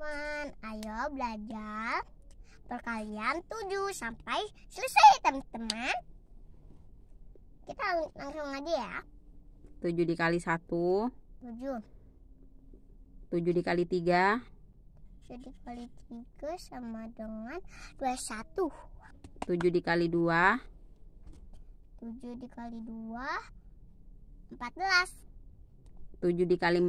teman-teman. Ayo belajar perkalian 7 sampai selesai teman-teman. Kita langsung aja ya. 7 dikali 1. 7. 7 dikali 3. 7 dikali 3 sama dengan 21. 7 dikali 2. 7 dikali 2 14. 7 dikali 4